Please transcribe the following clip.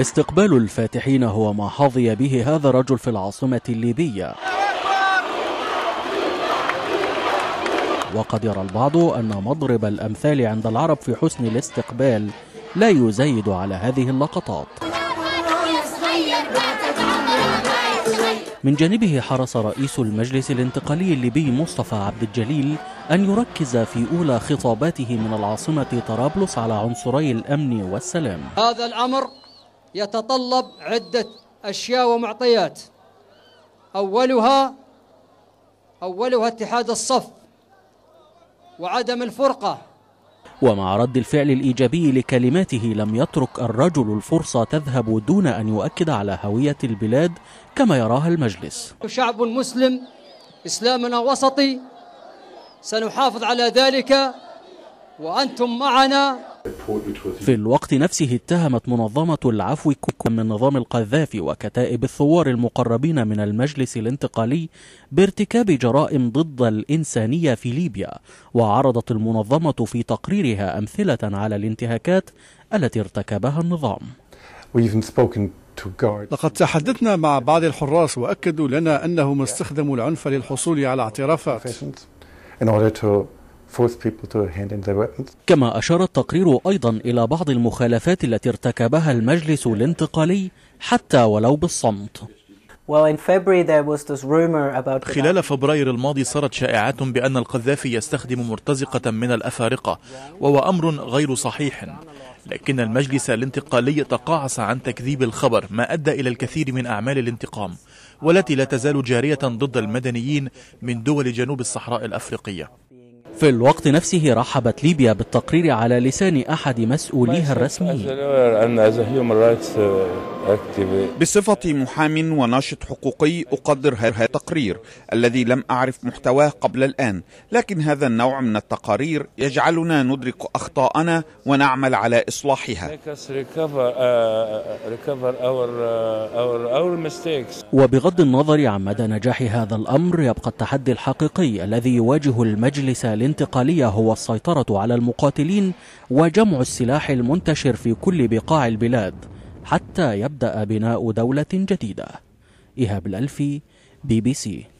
استقبال الفاتحين هو ما حظي به هذا الرجل في العاصمة الليبية وقد يرى البعض أن مضرب الأمثال عند العرب في حسن الاستقبال لا يزايد على هذه اللقطات من جانبه حرص رئيس المجلس الانتقالي الليبي مصطفى عبد الجليل أن يركز في أولى خطاباته من العاصمة طرابلس على عنصري الأمن والسلام هذا الأمر يتطلب عدة أشياء ومعطيات أولها أولها اتحاد الصف وعدم الفرقة ومع رد الفعل الإيجابي لكلماته لم يترك الرجل الفرصة تذهب دون أن يؤكد على هوية البلاد كما يراها المجلس شعب مسلم إسلامنا وسطي سنحافظ على ذلك وأنتم معنا في الوقت نفسه اتهمت منظمة العفو من نظام القذافي وكتائب الثوار المقربين من المجلس الانتقالي بارتكاب جرائم ضد الإنسانية في ليبيا وعرضت المنظمة في تقريرها أمثلة على الانتهاكات التي ارتكبها النظام لقد تحدثنا مع بعض الحراس وأكدوا لنا أنهم استخدموا العنف للحصول على اعترافات كما أشار التقرير أيضا إلى بعض المخالفات التي ارتكبها المجلس الانتقالي حتى ولو بالصمت. خلال فبراير الماضي صارت شائعات بأن القذافي يستخدم مرتزقة من الأفارقة وهو أمر غير صحيح لكن المجلس الانتقالي تقاعس عن تكذيب الخبر ما أدى إلى الكثير من أعمال الانتقام والتي لا تزال جارية ضد المدنيين من دول جنوب الصحراء الأفريقية في الوقت نفسه رحبت ليبيا بالتقرير على لسان أحد مسؤوليها الرسميين بصفتي محام وناشط حقوقي أقدر هذا التقرير الذي لم أعرف محتواه قبل الآن لكن هذا النوع من التقارير يجعلنا ندرك أخطاءنا ونعمل على إصلاحها uh, uh, uh, وبغض النظر عن مدى نجاح هذا الأمر يبقى التحدي الحقيقي الذي يواجه المجلس الانتقالي هو السيطرة على المقاتلين وجمع السلاح المنتشر في كل بقاع البلاد حتى يبدأ بناء دولة جديدة إيهاب الألفي بي بي سي